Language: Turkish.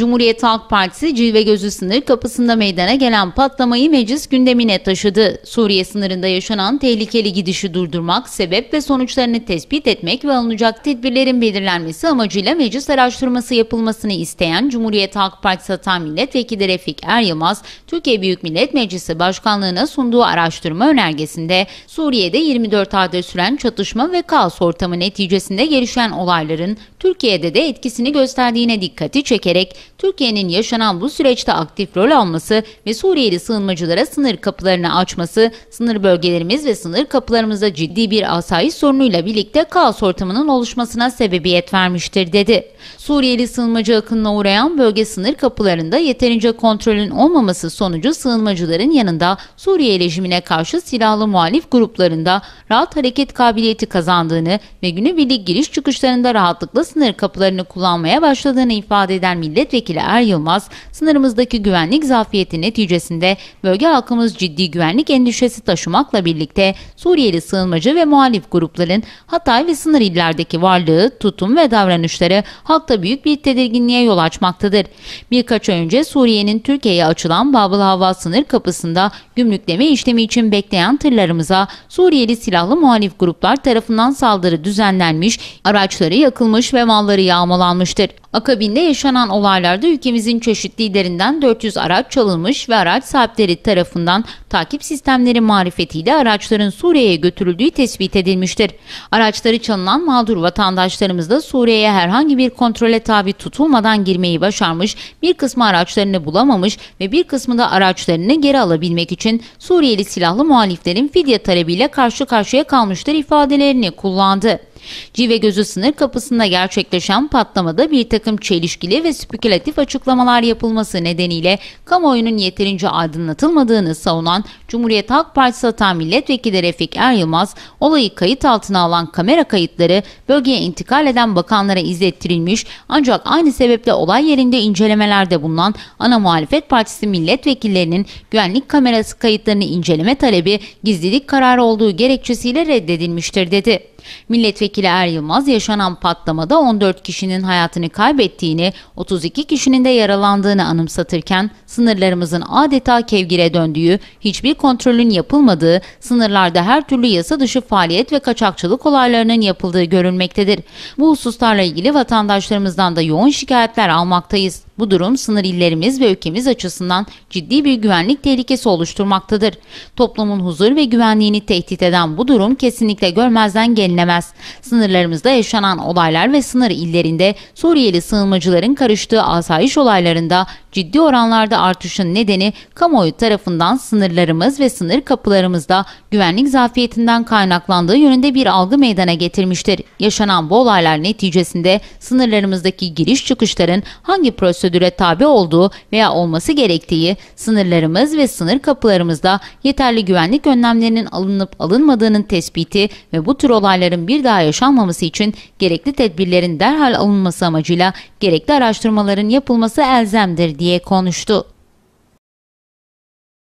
Cumhuriyet Halk Partisi Cilve Gözü sınır kapısında meydana gelen patlamayı meclis gündemine taşıdı. Suriye sınırında yaşanan tehlikeli gidişi durdurmak, sebep ve sonuçlarını tespit etmek ve alınacak tedbirlerin belirlenmesi amacıyla meclis araştırması yapılmasını isteyen Cumhuriyet Halk Partisi Hata Milletvekili Refik Er Yılmaz, Türkiye Büyük Millet Meclisi Başkanlığı'na sunduğu araştırma önergesinde Suriye'de 24 ayda süren çatışma ve kaos ortamı neticesinde gelişen olayların Türkiye'de de etkisini gösterdiğine dikkati çekerek Türkiye'nin yaşanan bu süreçte aktif rol alması ve Suriyeli sığınmacılara sınır kapılarını açması, sınır bölgelerimiz ve sınır kapılarımızda ciddi bir asayiş sorunuyla birlikte kaos ortamının oluşmasına sebebiyet vermiştir dedi. Suriyeli sığınmacı akınına uğrayan bölge sınır kapılarında yeterince kontrolün olmaması sonucu sığınmacıların yanında Suriye rejimine karşı silahlı muhalif gruplarında rahat hareket kabiliyeti kazandığını ve günübirlik giriş çıkışlarında rahatlıkla sınır kapılarını kullanmaya başladığını ifade eden milletvekili Er Yılmaz, sınırımızdaki güvenlik zafiyeti neticesinde bölge halkımız ciddi güvenlik endişesi taşımakla birlikte Suriyeli sığınmacı ve muhalif grupların Hatay ve sınır illerdeki varlığı, tutum ve davranışları halkta büyük bir tedirginliğe yol açmaktadır. Birkaç ay önce Suriye'nin Türkiye'ye açılan Babıl Hava sınır kapısında gümrükleme işlemi için bekleyen tırlarımıza Suriyeli silahlı muhalif gruplar tarafından saldırı düzenlenmiş, araçları yakılmış ve malları yağmalanmıştır. Akabinde yaşanan olaylarda ülkemizin çeşitli liderinden 400 araç çalınmış ve araç sahipleri tarafından takip sistemleri marifetiyle araçların Suriye'ye götürüldüğü tespit edilmiştir. Araçları çalınan mağdur vatandaşlarımız da Suriye'ye herhangi bir kontrole tabi tutulmadan girmeyi başarmış, bir kısmı araçlarını bulamamış ve bir kısmı da araçlarını geri alabilmek için Suriyeli silahlı muhaliflerin fidye talebiyle karşı karşıya kalmıştır ifadelerini kullandı. Cive Gözü sınır kapısında gerçekleşen patlamada bir takım çelişkili ve spekülatif açıklamalar yapılması nedeniyle kamuoyunun yeterince aydınlatılmadığını savunan Cumhuriyet Halk Partisi atan milletvekili Refik Er Yılmaz, olayı kayıt altına alan kamera kayıtları bölgeye intikal eden bakanlara izlettirilmiş ancak aynı sebeple olay yerinde incelemelerde bulunan ana muhalefet partisi milletvekillerinin güvenlik kamerası kayıtlarını inceleme talebi gizlilik kararı olduğu gerekçesiyle reddedilmiştir dedi. Milletvekili milletvekili Er Yılmaz yaşanan patlamada 14 kişinin hayatını kaybettiğini, 32 kişinin de yaralandığını anımsatırken sınırlarımızın adeta kevgire döndüğü, hiçbir kontrolün yapılmadığı, sınırlarda her türlü yasa dışı faaliyet ve kaçakçılık olaylarının yapıldığı görülmektedir. Bu hususlarla ilgili vatandaşlarımızdan da yoğun şikayetler almaktayız. Bu durum sınır illerimiz ve ülkemiz açısından ciddi bir güvenlik tehlikesi oluşturmaktadır. Toplumun huzur ve güvenliğini tehdit eden bu durum kesinlikle görmezden gelinemez. Sınırlarımızda yaşanan olaylar ve sınır illerinde Suriyeli sığınmacıların karıştığı asayiş olaylarında ciddi oranlarda artışın nedeni kamuoyu tarafından sınırlarımız ve sınır kapılarımızda güvenlik zafiyetinden kaynaklandığı yönünde bir algı meydana getirmiştir. Yaşanan bu olaylar neticesinde sınırlarımızdaki giriş çıkışların hangi prosedür prosedüre tabi olduğu veya olması gerektiği, sınırlarımız ve sınır kapılarımızda yeterli güvenlik önlemlerinin alınıp alınmadığının tespiti ve bu tür olayların bir daha yaşanmaması için gerekli tedbirlerin derhal alınması amacıyla gerekli araştırmaların yapılması elzemdir diye konuştu.